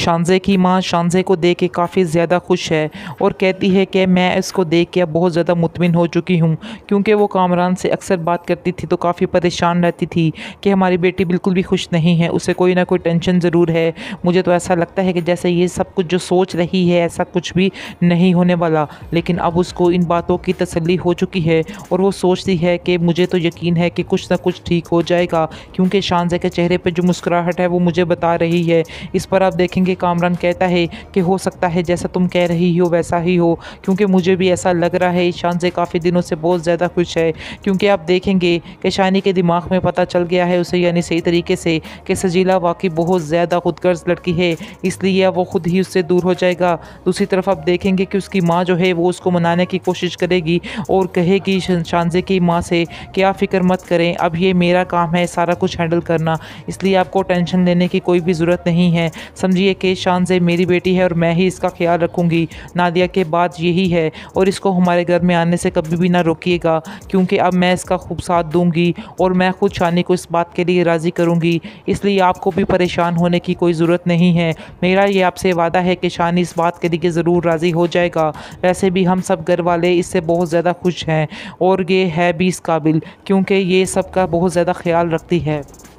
शानजे की माँ शानजे को देख के काफ़ी ज़्यादा खुश है और कहती है कि मैं इसको देख के अब बहुत ज़्यादा मुतमिन हो चुकी हूँ क्योंकि वो कामरान से अक्सर बात करती थी तो काफ़ी परेशान रहती थी कि हमारी बेटी बिल्कुल भी खुश नहीं है उसे कोई ना कोई टेंशन ज़रूर है मुझे तो ऐसा लगता है कि जैसे ये सब कुछ जो सोच रही है ऐसा कुछ भी नहीं होने वाला लेकिन अब उसको इन बातों की तसली हो चुकी है और वो सोचती है कि मुझे तो यकीन है कि कुछ ना कुछ ठीक हो जाएगा क्योंकि शानजे के चेहरे पर जो मुस्कुराहट है वो मुझे बता रही है इस पर आप देखें देखेंगे कामरान कहता है कि हो सकता है जैसा तुम कह रही हो वैसा ही हो क्योंकि मुझे भी ऐसा लग रहा है ईशान से काफ़ी दिनों से बहुत ज़्यादा खुश है क्योंकि आप देखेंगे कि शानी के दिमाग में पता चल गया है उसे यानी सही तरीके से कि सजीला वाकई बहुत ज़्यादा खुदगर्ज लड़की है इसलिए वो खुद ही उससे दूर हो जाएगा दूसरी तरफ आप देखेंगे कि उसकी माँ जो है वो उसको मनाने की कोशिश करेगी और कहेगी शानजे की माँ से कि आप फिक्र मत करें अब ये मेरा काम है सारा कुछ हैंडल करना इसलिए आपको टेंशन लेने की कोई भी ज़रूरत नहीं है समझिए है कि शानजे मेरी बेटी है और मैं ही इसका ख्याल रखूंगी नादिया के बाद यही है और इसको हमारे घर में आने से कभी भी ना रोकिएगा क्योंकि अब मैं इसका खूब साथ दूँगी और मैं खुद शानी को इस बात के लिए राज़ी करूँगी इसलिए आपको भी परेशान होने की कोई ज़रूरत नहीं है मेरा ये आपसे वादा है कि शानी इस बात के लिए ज़रूर राज़ी हो जाएगा वैसे भी हम सब घर वाले इससे बहुत ज़्यादा खुश हैं और ये है भी इस काबिल क्योंकि ये सबका बहुत ज़्यादा ख्याल रखती है